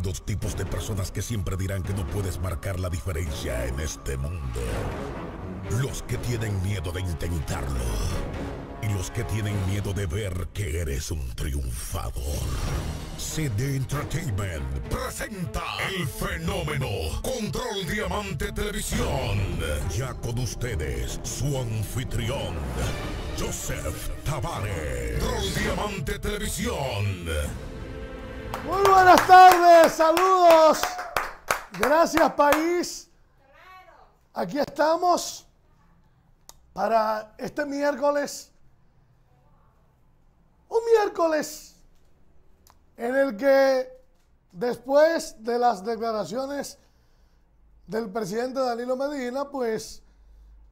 dos tipos de personas que siempre dirán que no puedes marcar la diferencia en este mundo. Los que tienen miedo de intentarlo. Y los que tienen miedo de ver que eres un triunfador. CD Entertainment presenta el fenómeno Control Diamante Televisión. Ya con ustedes, su anfitrión, Joseph Tavares. Control Diamante Televisión. Muy buenas tardes, saludos. Gracias país. Aquí estamos para este miércoles. Un miércoles en el que después de las declaraciones del presidente Danilo Medina, pues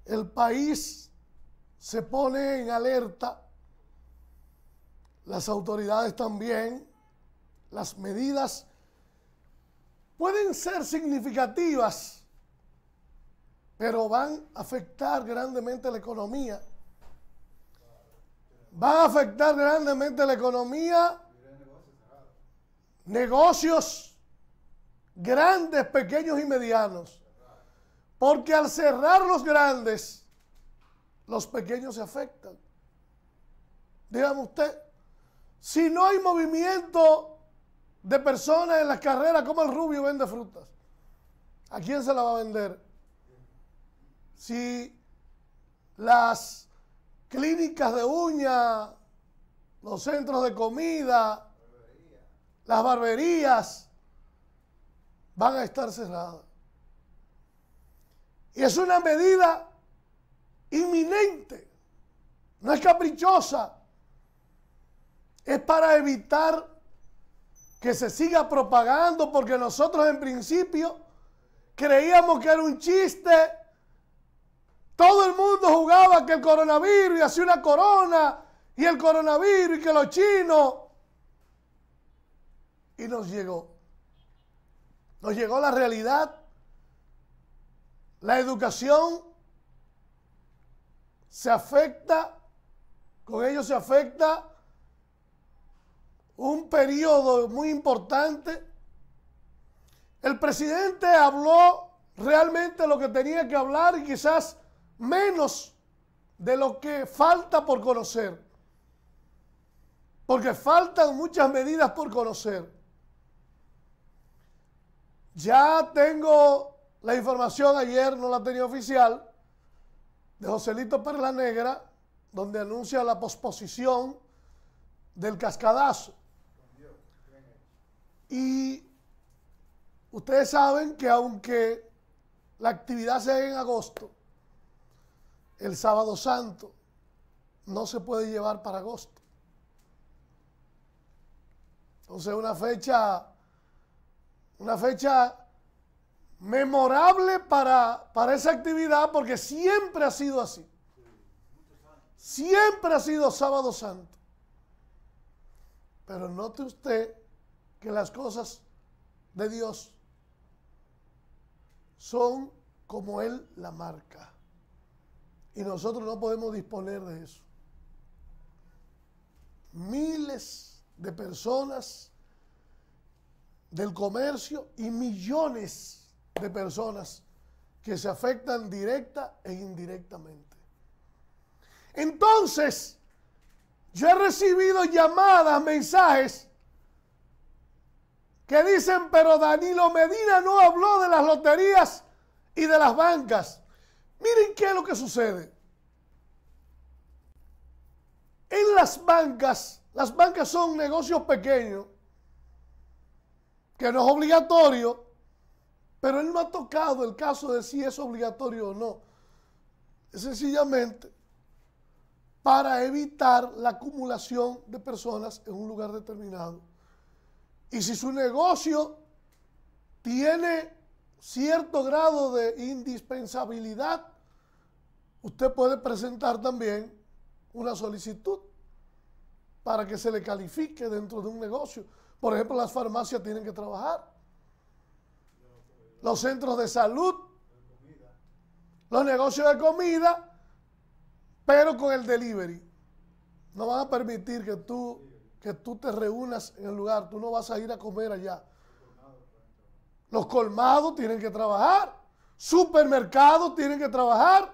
el país se pone en alerta, las autoridades también, las medidas pueden ser significativas, pero van a afectar grandemente la economía. Van a afectar grandemente la economía, negocios grandes, pequeños y medianos. Porque al cerrar los grandes, los pequeños se afectan. Dígame usted, si no hay movimiento de personas en las carreras como el rubio vende frutas. ¿A quién se la va a vender? Si las clínicas de uña, los centros de comida, las barberías, van a estar cerradas. Y es una medida inminente, no es caprichosa, es para evitar que se siga propagando porque nosotros en principio creíamos que era un chiste. Todo el mundo jugaba que el coronavirus y hacía una corona y el coronavirus y que los chinos. Y nos llegó. Nos llegó la realidad. La educación se afecta, con ello se afecta un periodo muy importante. El presidente habló realmente lo que tenía que hablar y quizás menos de lo que falta por conocer. Porque faltan muchas medidas por conocer. Ya tengo la información, ayer no la tenía oficial, de Joselito Perla Negra, donde anuncia la posposición del cascadazo. Y ustedes saben que aunque la actividad sea en agosto, el sábado santo no se puede llevar para agosto. Entonces una fecha, una fecha memorable para, para esa actividad porque siempre ha sido así. Siempre ha sido sábado santo. Pero note usted que las cosas de Dios son como Él la marca. Y nosotros no podemos disponer de eso. Miles de personas del comercio y millones de personas que se afectan directa e indirectamente. Entonces, yo he recibido llamadas, mensajes que dicen, pero Danilo Medina no habló de las loterías y de las bancas. Miren qué es lo que sucede. En las bancas, las bancas son negocios pequeños, que no es obligatorio, pero él no ha tocado el caso de si es obligatorio o no. Sencillamente, para evitar la acumulación de personas en un lugar determinado. Y si su negocio tiene cierto grado de indispensabilidad, usted puede presentar también una solicitud para que se le califique dentro de un negocio. Por ejemplo, las farmacias tienen que trabajar, los centros de salud, los negocios de comida, pero con el delivery. No van a permitir que tú que tú te reúnas en el lugar, tú no vas a ir a comer allá. Los colmados tienen que trabajar, supermercados tienen que trabajar,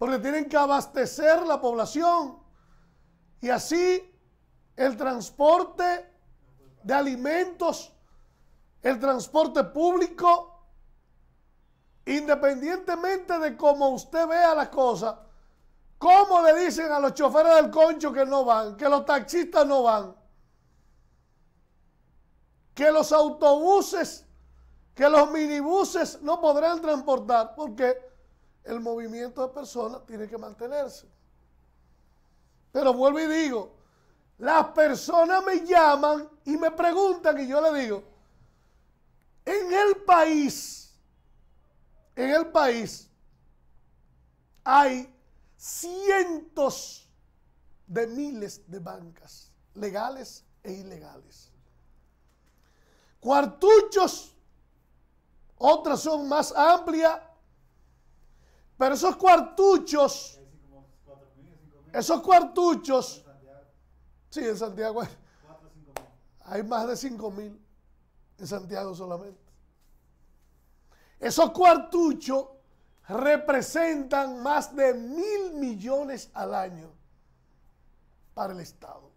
porque tienen que abastecer la población. Y así el transporte de alimentos, el transporte público, independientemente de cómo usted vea las cosas, ¿Cómo le dicen a los choferes del concho que no van? Que los taxistas no van. Que los autobuses, que los minibuses no podrán transportar porque el movimiento de personas tiene que mantenerse. Pero vuelvo y digo, las personas me llaman y me preguntan y yo le digo, en el país, en el país hay cientos de miles de bancas, legales e ilegales. Cuartuchos, otras son más amplias, pero esos cuartuchos, esos cuartuchos, sí, en Santiago hay, hay más de 5 mil en Santiago solamente. Esos cuartuchos representan más de mil millones al año para el Estado.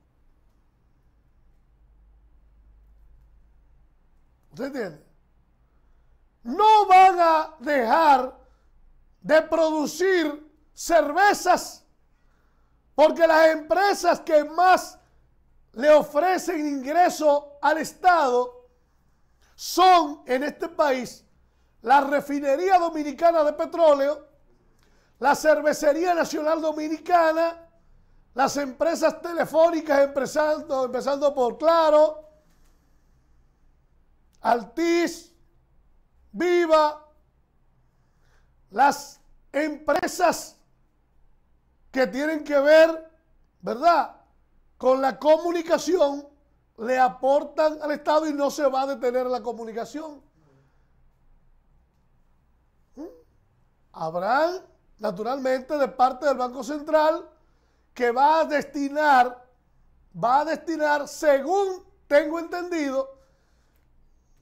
¿Usted entiende? No van a dejar de producir cervezas porque las empresas que más le ofrecen ingreso al Estado son en este país la refinería dominicana de petróleo, la cervecería nacional dominicana, las empresas telefónicas empezando, empezando por Claro, Altiz, Viva, las empresas que tienen que ver, ¿verdad?, con la comunicación, le aportan al Estado y no se va a detener la comunicación. habrá naturalmente, de parte del Banco Central que va a destinar, va a destinar, según tengo entendido,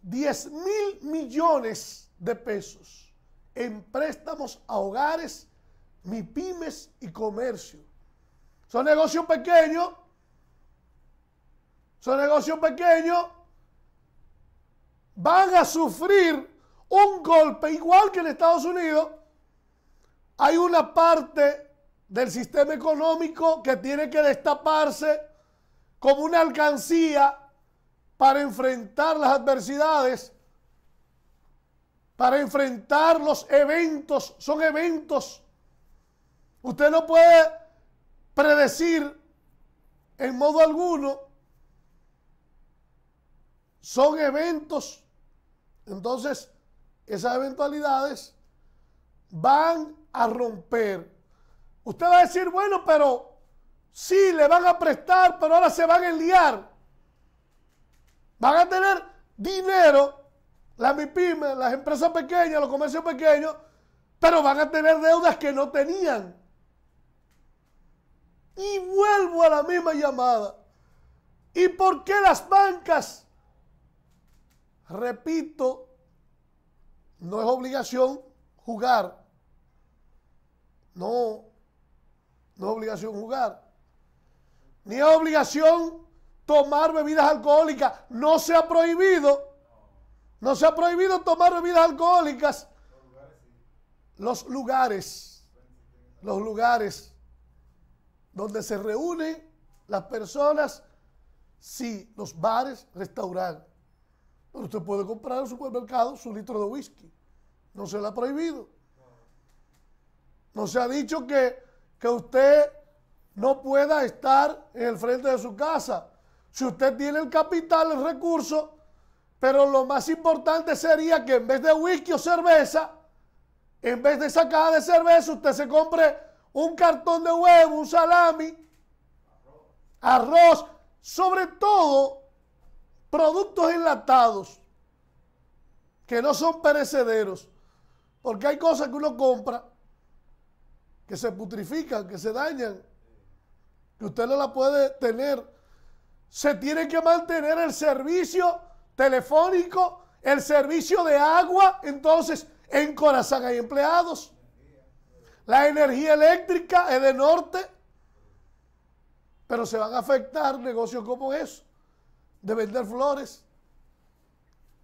10 mil millones de pesos en préstamos a hogares, MIPIMES y comercio. Son negocios pequeños, son negocios pequeños, van a sufrir un golpe igual que en Estados Unidos, hay una parte del sistema económico que tiene que destaparse como una alcancía para enfrentar las adversidades, para enfrentar los eventos, son eventos. Usted no puede predecir en modo alguno, son eventos. Entonces, esas eventualidades van a romper. Usted va a decir, bueno, pero sí, le van a prestar, pero ahora se van a enliar. Van a tener dinero, las mipymes las empresas pequeñas, los comercios pequeños, pero van a tener deudas que no tenían. Y vuelvo a la misma llamada. ¿Y por qué las bancas? Repito, no es obligación jugar no, no es obligación jugar. Ni es obligación tomar bebidas alcohólicas. No se ha prohibido. No se ha prohibido tomar bebidas alcohólicas. Los lugares. Los lugares donde se reúnen las personas. Sí, los bares, restaurantes. Pero usted puede comprar en el supermercado su litro de whisky. No se le ha prohibido. No se ha dicho que, usted no pueda estar en el frente de su casa. Si usted tiene el capital, el recurso, pero lo más importante sería que en vez de whisky o cerveza, en vez de esa caja de cerveza, usted se compre un cartón de huevo, un salami, arroz, sobre todo productos enlatados que no son perecederos, porque hay cosas que uno compra que se putrifican, que se dañan, que usted no la puede tener. Se tiene que mantener el servicio telefónico, el servicio de agua. Entonces, en Corazán hay empleados. La energía eléctrica es de norte. Pero se van a afectar negocios como eso, de vender flores.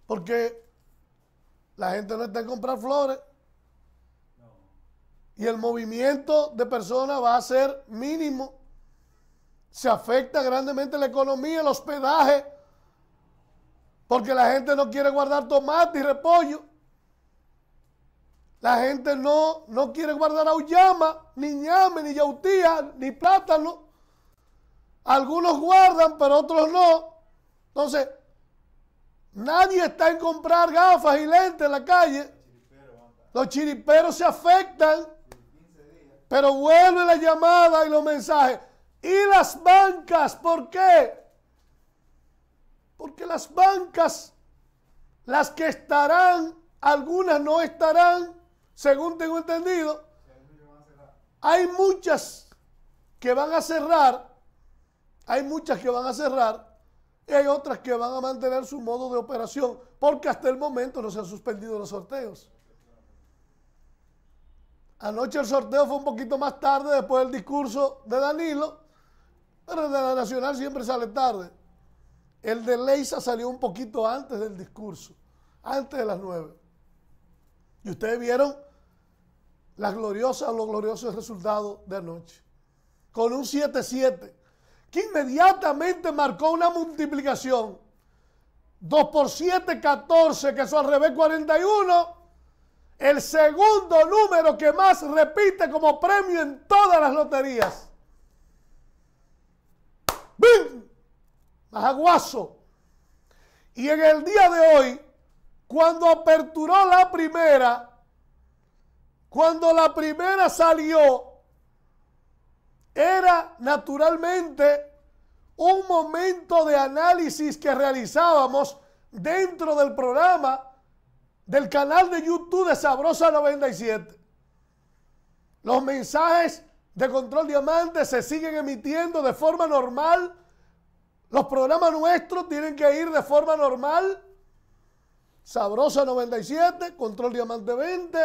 Porque la gente no está en comprar flores y el movimiento de personas va a ser mínimo. Se afecta grandemente la economía, el hospedaje, porque la gente no quiere guardar tomate y repollo. La gente no, quiere guardar auyama, ni ñame, ni yautía, ni plátano. Algunos guardan, pero otros no. Entonces, nadie está en comprar gafas y lentes en la calle. Los chiriperos se afectan pero vuelve la llamada y los mensajes. ¿Y las bancas? ¿Por qué? Porque las bancas, las que estarán, algunas no estarán, según tengo entendido, hay muchas que van a cerrar, hay muchas que van a cerrar y hay otras que van a mantener su modo de operación, porque hasta el momento no se han suspendido los sorteos. Anoche el sorteo fue un poquito más tarde después del discurso de Danilo, pero el de la Nacional siempre sale tarde. El de Leisa salió un poquito antes del discurso, antes de las 9. Y ustedes vieron las gloriosas, los gloriosos resultados de anoche. Con un 7-7, que inmediatamente marcó una multiplicación. 2 por 7, 14, que eso al revés 41 el segundo número que más repite como premio en todas las loterías. ¡Bim! Majaguazo. Y en el día de hoy, cuando aperturó la primera, cuando la primera salió, era naturalmente un momento de análisis que realizábamos dentro del programa del canal de YouTube de Sabrosa 97. Los mensajes de Control Diamante se siguen emitiendo de forma normal. Los programas nuestros tienen que ir de forma normal. Sabrosa 97, Control Diamante 20.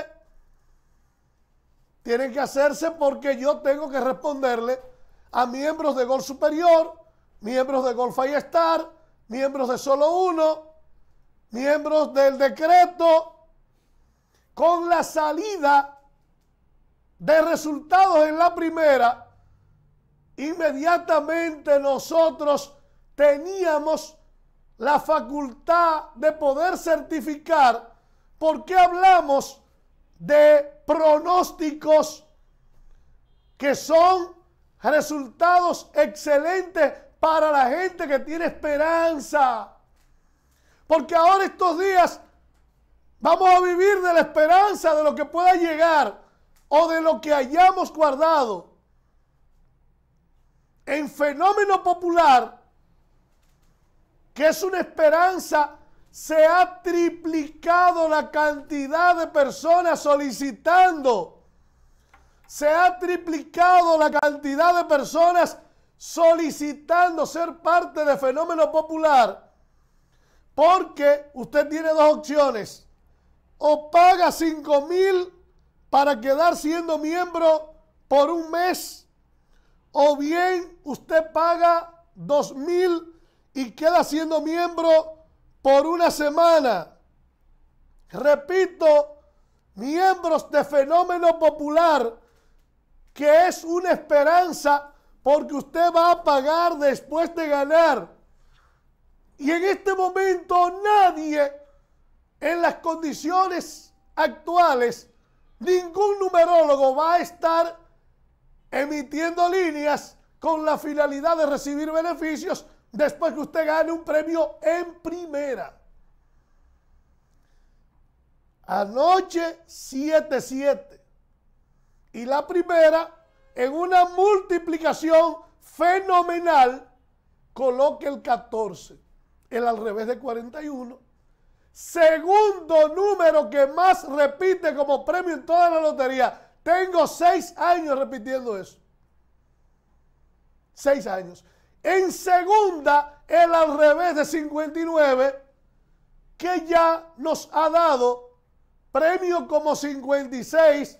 Tienen que hacerse porque yo tengo que responderle a miembros de Gol Superior, miembros de Gol Star, miembros de Solo Uno, miembros del decreto con la salida de resultados en la primera, inmediatamente nosotros teníamos la facultad de poder certificar por qué hablamos de pronósticos que son resultados excelentes para la gente que tiene esperanza porque ahora estos días vamos a vivir de la esperanza de lo que pueda llegar o de lo que hayamos guardado. En fenómeno popular, que es una esperanza, se ha triplicado la cantidad de personas solicitando. Se ha triplicado la cantidad de personas solicitando ser parte de fenómeno popular porque usted tiene dos opciones. O paga 5 mil para quedar siendo miembro por un mes. O bien usted paga 2 mil y queda siendo miembro por una semana. Repito, miembros de Fenómeno Popular, que es una esperanza porque usted va a pagar después de ganar y en este momento nadie en las condiciones actuales, ningún numerólogo va a estar emitiendo líneas con la finalidad de recibir beneficios después que usted gane un premio en primera. Anoche 7-7. Y la primera, en una multiplicación fenomenal, coloque el 14 el al revés de 41. Segundo número que más repite como premio en toda la lotería. Tengo seis años repitiendo eso. Seis años. En segunda, el al revés de 59, que ya nos ha dado premio como 56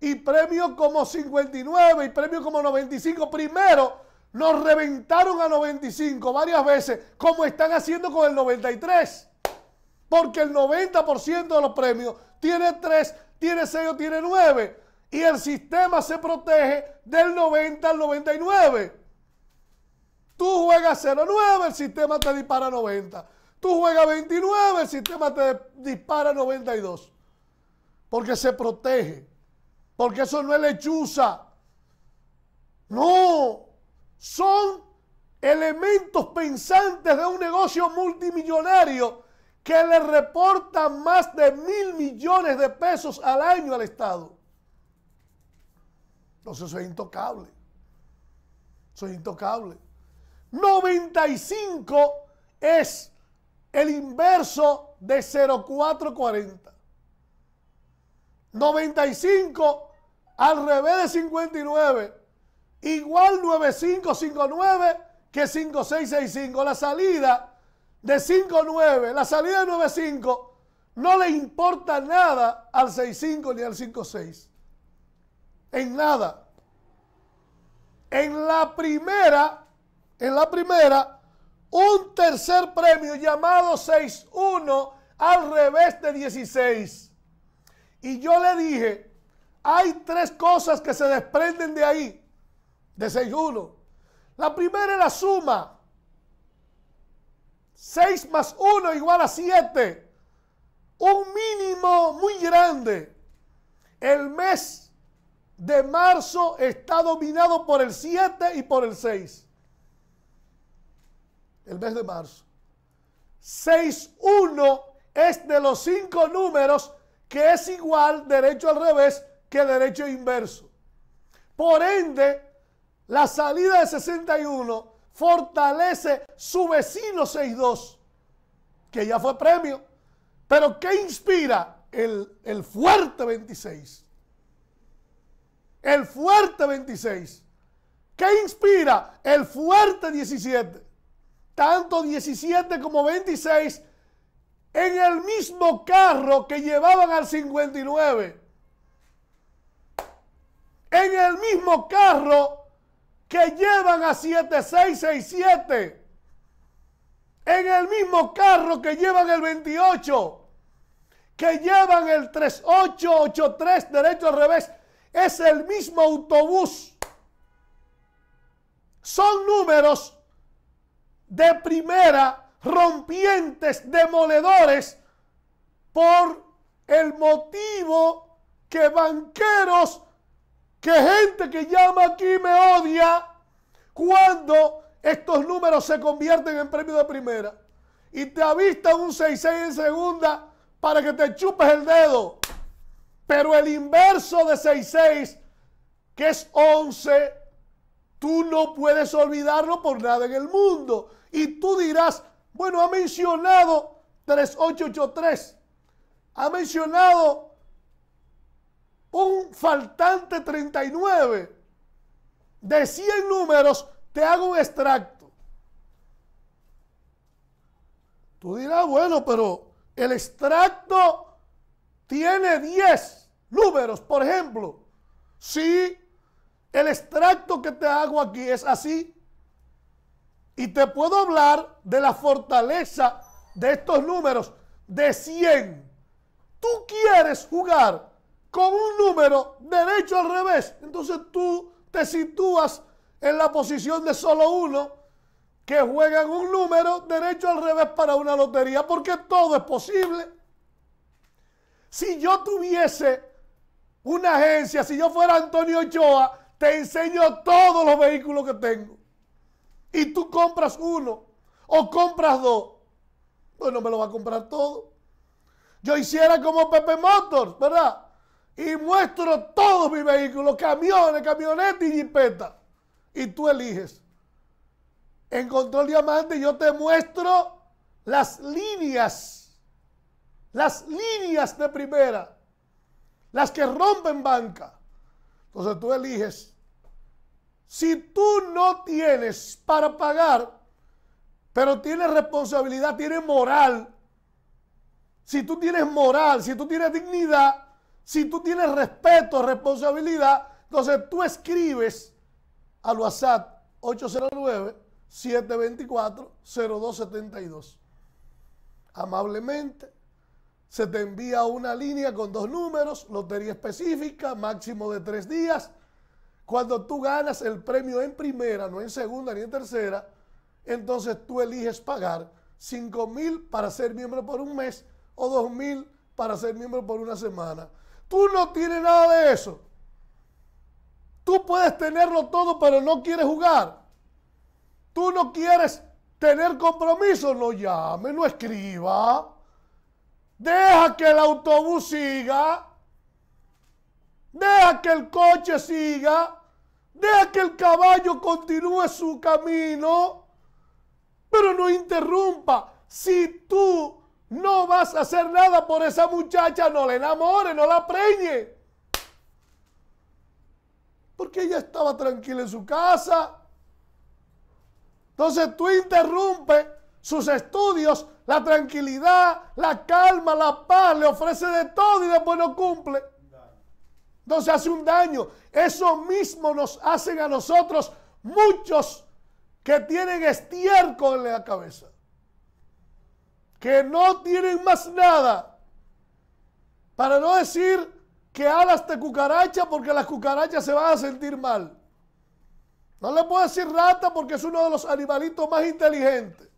y premio como 59 y premio como 95. Primero, los reventaron a 95 varias veces, como están haciendo con el 93. Porque el 90% de los premios tiene 3, tiene 6 o tiene 9. Y el sistema se protege del 90 al 99. Tú juegas 0-9, el sistema te dispara 90. Tú juegas 29, el sistema te dispara 92. Porque se protege. Porque eso no es lechuza. No son elementos pensantes de un negocio multimillonario que le reporta más de mil millones de pesos al año al Estado. Entonces eso es intocable. Eso es intocable. 95 es el inverso de 0440. 95 al revés de 59 igual 9559 que 5665. La salida de 59, la salida de 95 no le importa nada al 65 ni al 56. En nada. En la primera, en la primera, un tercer premio llamado 6-1 al revés de 16. Y yo le dije, hay tres cosas que se desprenden de ahí de 6, 1. La primera es la suma. 6 más 1 igual a 7. Un mínimo muy grande. El mes de marzo está dominado por el 7 y por el 6. El mes de marzo. 6, 1 es de los cinco números que es igual derecho al revés que derecho inverso. Por ende, la salida de 61 fortalece su vecino 6-2, que ya fue premio. Pero ¿qué inspira el, fuerte 26? El fuerte 26. ¿Qué inspira el fuerte 17? Tanto 17 como 26 en el mismo carro que llevaban al 59. En el mismo carro que llevan a 7667 en el mismo carro que llevan el 28, que llevan el 3883 derecho al revés, es el mismo autobús. Son números de primera, rompientes, demoledores, por el motivo que banqueros que gente que llama aquí me odia cuando estos números se convierten en premio de primera y te avistan un 6-6 en segunda para que te chupes el dedo. Pero el inverso de 66 que es 11, tú no puedes olvidarlo por nada en el mundo. Y tú dirás, bueno, ha mencionado 3883, ha mencionado un faltante 39 de 100 números, te hago un extracto. Tú dirás, bueno, pero el extracto tiene 10 números, por ejemplo. Si el extracto que te hago aquí es así, y te puedo hablar de la fortaleza de estos números de 100. Tú quieres jugar con un número derecho al revés. Entonces tú te sitúas en la posición de solo uno que juegan un número derecho al revés para una lotería, porque todo es posible. Si yo tuviese una agencia, si yo fuera Antonio Ochoa, te enseño todos los vehículos que tengo. Y tú compras uno o compras dos. Bueno, pues me lo va a comprar todo. Yo hiciera como Pepe Motors, ¿verdad? y muestro todos mis vehículos, camiones, camionetas y jipetas. Y tú eliges. En Control Diamante yo te muestro las líneas, las líneas de primera, las que rompen banca. Entonces tú eliges. Si tú no tienes para pagar, pero tienes responsabilidad, tienes moral, si tú tienes moral, si tú tienes dignidad, si tú tienes respeto, responsabilidad, entonces tú escribes al WhatsApp 809-724-0272. Amablemente, se te envía una línea con dos números, lotería específica, máximo de tres días. Cuando tú ganas el premio en primera, no en segunda ni en tercera, entonces tú eliges pagar 5 mil para ser miembro por un mes o 2 mil para ser miembro por una semana. Tú no tienes nada de eso. Tú puedes tenerlo todo, pero no quieres jugar. Tú no quieres tener compromiso. No llame, no escriba. Deja que el autobús siga. Deja que el coche siga. Deja que el caballo continúe su camino. Pero no interrumpa. Si tú no vas a hacer nada por esa muchacha, no la enamores, no la preñe. Porque ella estaba tranquila en su casa. Entonces tú interrumpes sus estudios, la tranquilidad, la calma, la paz, le ofrece de todo y después no cumple. Entonces hace un daño. Eso mismo nos hacen a nosotros muchos que tienen estiércol en la cabeza que no tienen más nada. Para no decir que alas de cucaracha porque las cucarachas se van a sentir mal. No le puedo decir rata porque es uno de los animalitos más inteligentes.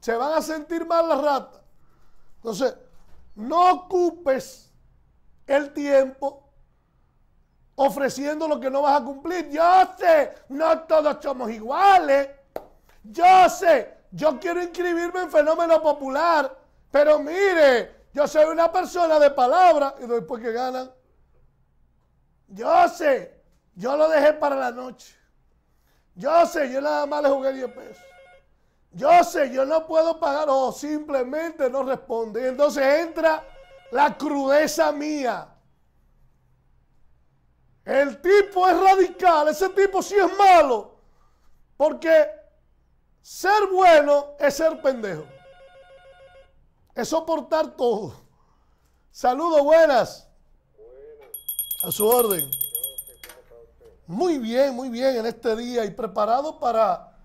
Se van a sentir mal las ratas. Entonces, no ocupes el tiempo ofreciendo lo que no vas a cumplir. Yo sé, no todos somos iguales. Yo sé, yo quiero inscribirme en Fenómeno Popular, pero mire, yo soy una persona de palabra y después que ganan. Yo sé, yo lo dejé para la noche. Yo sé, yo nada más le jugué 10 pesos. Yo sé, yo no puedo pagar o simplemente no responde. Y entonces entra la crudeza mía. El tipo es radical, ese tipo sí es malo. Porque ser bueno es ser pendejo. Es soportar todo. Saludos, buenas. A su orden. Muy bien, muy bien en este día y preparado para,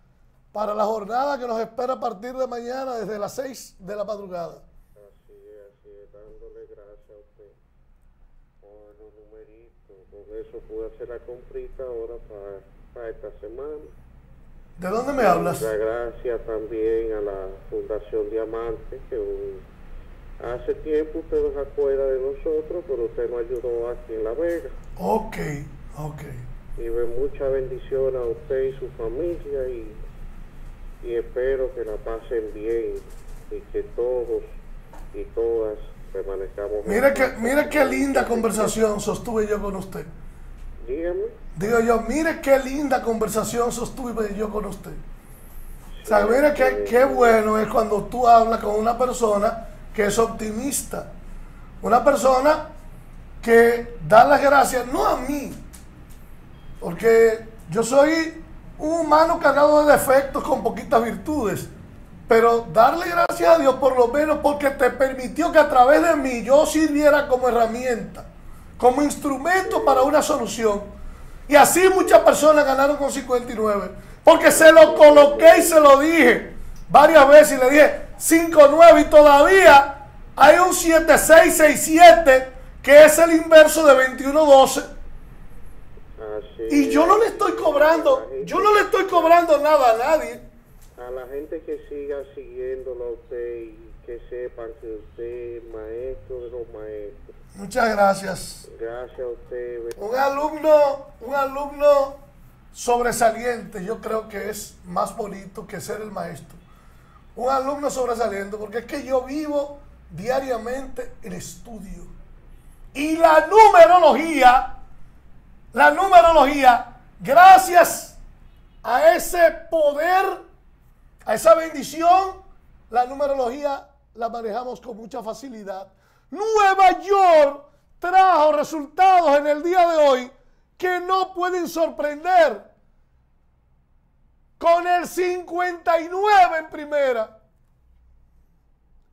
para la jornada que nos espera a partir de mañana desde las 6 de la madrugada. Así es, así es, dándole gracias a usted. Bueno, numerito, con eso pude hacer la comprita ahora para esta semana. ¿De dónde me hablas? Muchas gracias también a la Fundación Diamante, que hace tiempo usted nos acuerda de nosotros, pero usted nos ayudó aquí en La Vega. Ok, ok. Y mucha bendición a usted y su familia y, espero que la pasen bien y que todos y todas permanezcamos. Mira, que, mira qué linda conversación sostuve yo con usted. Digo yo, mire qué linda conversación sostuve yo con usted. o sea, mire qué, qué bueno es cuando tú hablas con una persona que es optimista. Una persona que da las gracias, no a mí, porque yo soy un humano cargado de defectos con poquitas virtudes, pero darle gracias a Dios por lo menos porque te permitió que a través de mí yo sirviera como herramienta como instrumento para una solución. Y así muchas personas ganaron con 59. Porque se lo coloqué y se lo dije varias veces y le dije 5-9 y todavía hay un 7 6 que es el inverso de 21-12. Y yo no le estoy cobrando, yo no le estoy cobrando nada a nadie. A la gente que siga siguiéndolo a usted y que sepan que usted es maestro de los maestros Muchas gracias. Gracias a usted. Un alumno, un alumno sobresaliente, yo creo que es más bonito que ser el maestro. Un alumno sobresaliente, porque es que yo vivo diariamente el estudio. Y la numerología, la numerología, gracias a ese poder, a esa bendición, la numerología la manejamos con mucha facilidad. Nueva York trajo resultados en el día de hoy que no pueden sorprender. Con el 59 en primera.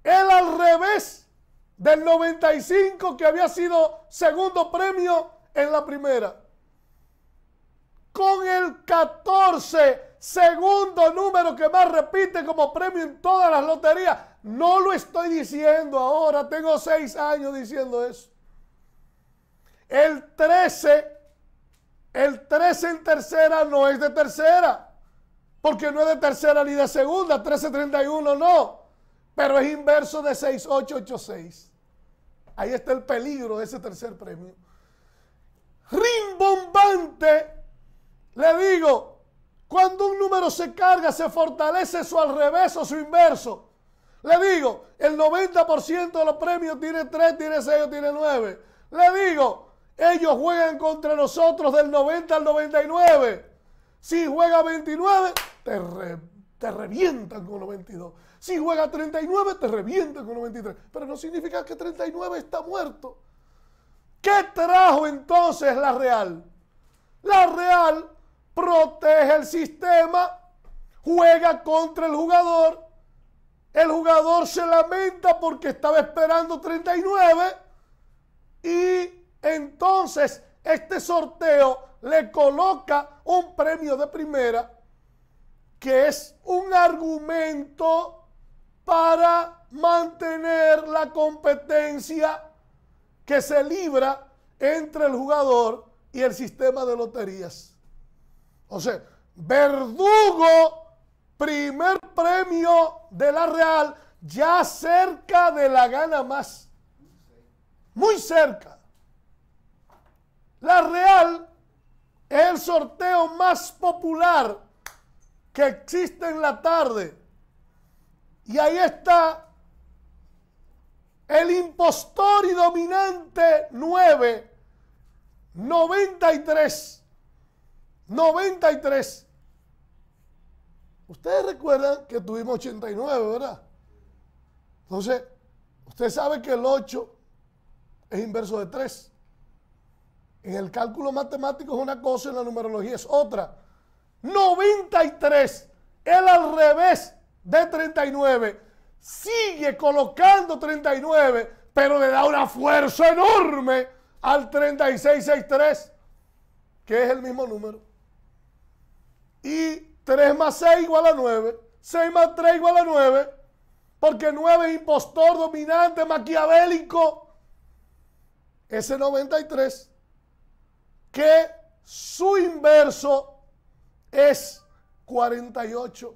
El al revés del 95 que había sido segundo premio en la primera. Con el 14 Segundo número que más repite como premio en todas las loterías. No lo estoy diciendo ahora, tengo seis años diciendo eso. El 13, el 13 en tercera no es de tercera, porque no es de tercera ni de segunda, 1331 no, pero es inverso de 6886. Ahí está el peligro de ese tercer premio. Rimbombante, le digo, cuando un número se carga, se fortalece su al revés o su inverso. Le digo, el 90% de los premios tiene 3, tiene 6 tiene 9. Le digo, ellos juegan contra nosotros del 90 al 99. Si juega 29, te, te revientan con 92. Si juega 39, te revientan con 93. Pero no significa que 39 está muerto. ¿Qué trajo entonces la Real? La Real protege el sistema, juega contra el jugador, el jugador se lamenta porque estaba esperando 39 y entonces este sorteo le coloca un premio de primera que es un argumento para mantener la competencia que se libra entre el jugador y el sistema de loterías. O sea, Verdugo, primer premio de la Real, ya cerca de la gana más. Muy cerca. La Real es el sorteo más popular que existe en la tarde. Y ahí está el impostor y dominante 9, 93. 93. Ustedes recuerdan que tuvimos 89, ¿verdad? Entonces, usted sabe que el 8 es inverso de 3. En el cálculo matemático es una cosa, en la numerología es otra. 93, el al revés de 39, sigue colocando 39, pero le da una fuerza enorme al 3663, que es el mismo número. Y 3 más 6 igual a 9. 6 más 3 igual a 9. Porque 9 es impostor, dominante, maquiavélico. Ese 93. Que su inverso es 48,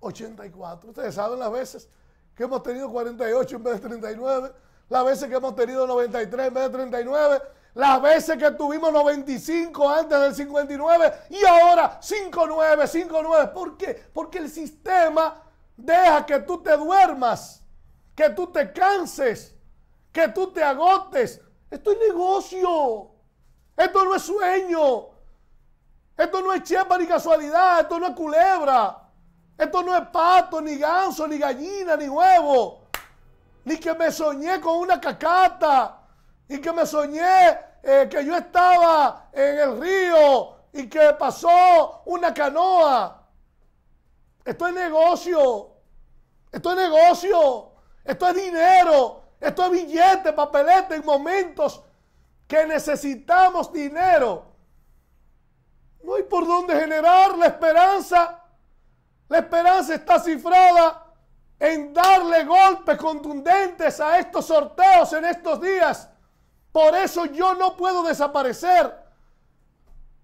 84. Ustedes saben las veces que hemos tenido 48 en vez de 39. Las veces que hemos tenido 93 en vez de 39 las veces que tuvimos 95 antes del 59 y ahora 59, 59. ¿Por qué? Porque el sistema deja que tú te duermas, que tú te canses, que tú te agotes. Esto es negocio. Esto no es sueño. Esto no es chepa ni casualidad. Esto no es culebra. Esto no es pato, ni ganso, ni gallina, ni huevo. Ni que me soñé con una cacata. y que me soñé eh, que yo estaba en el río y que pasó una canoa. Esto es negocio. Esto es negocio. Esto es dinero. Esto es billete, papelete en momentos que necesitamos dinero. No hay por dónde generar la esperanza. La esperanza está cifrada en darle golpes contundentes a estos sorteos en estos días. Por eso yo no puedo desaparecer.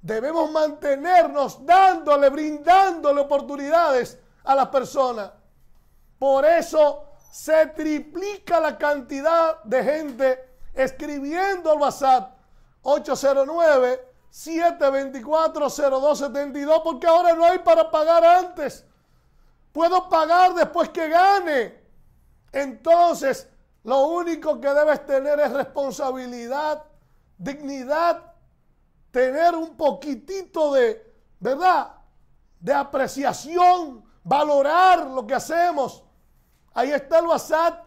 Debemos mantenernos dándole, brindándole oportunidades a las personas. Por eso se triplica la cantidad de gente escribiendo al WhatsApp 809-724-0272 porque ahora no hay para pagar antes. Puedo pagar después que gane. Entonces, lo único que debes tener es responsabilidad, dignidad, tener un poquitito de, ¿verdad? De apreciación, valorar lo que hacemos. Ahí está el WhatsApp.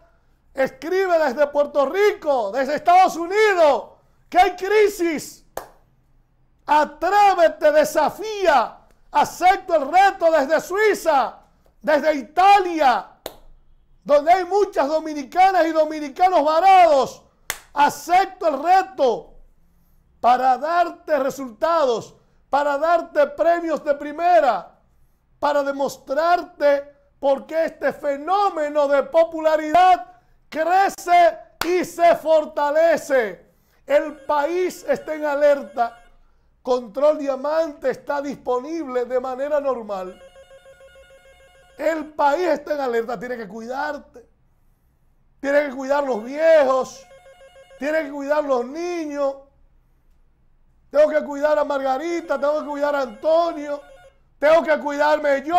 Escribe desde Puerto Rico, desde Estados Unidos, que hay crisis. Atrévete, desafía. Acepto el reto desde Suiza, desde Italia, donde hay muchas dominicanas y dominicanos varados. Acepto el reto para darte resultados, para darte premios de primera, para demostrarte por qué este fenómeno de popularidad crece y se fortalece. El país está en alerta. Control Diamante está disponible de manera normal. El país está en alerta, tiene que cuidarte. Tiene que cuidar los viejos. Tiene que cuidar los niños. Tengo que cuidar a Margarita, tengo que cuidar a Antonio. Tengo que cuidarme yo.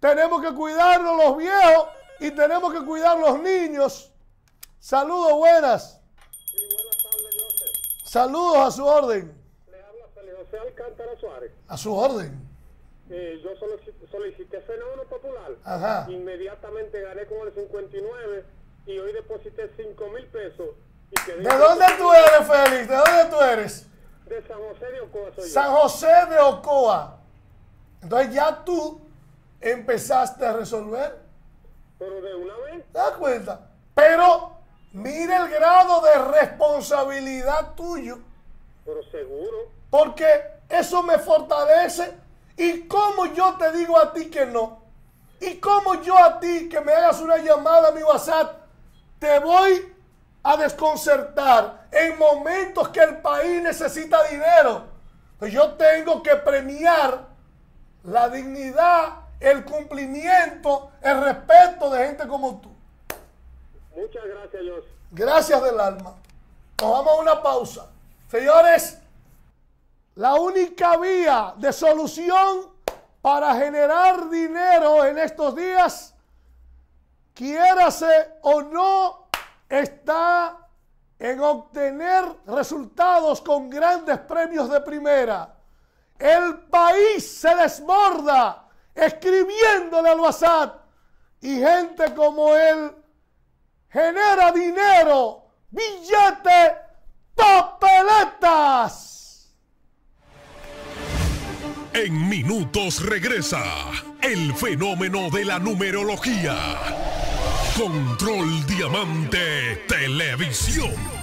Tenemos que cuidarnos los viejos y tenemos que cuidar los niños. Saludos, buenas. buenas Saludos a su orden. A su orden. Eh, solicité fenómeno popular. Ajá. Inmediatamente gané con el 59 y hoy deposité 5 mil pesos. Y ¿De dónde tú eres, Félix? ¿De dónde tú eres? De San José de Ocoa San José de Ocoa. Entonces ya tú empezaste a resolver. Pero de una vez. ¿Te das cuenta? Pero mira el grado de responsabilidad tuyo. Pero seguro. Porque eso me fortalece ¿Y cómo yo te digo a ti que no? ¿Y cómo yo a ti que me hagas una llamada a mi WhatsApp te voy a desconcertar en momentos que el país necesita dinero? Pues yo tengo que premiar la dignidad, el cumplimiento, el respeto de gente como tú. Muchas gracias, Dios. Gracias del alma. Nos vamos a una pausa. Señores, la única vía de solución para generar dinero en estos días, quiérase o no, está en obtener resultados con grandes premios de primera. El país se desborda escribiéndole al WhatsApp y gente como él genera dinero, billetes, papeletas. En minutos regresa el fenómeno de la numerología. Control Diamante Televisión.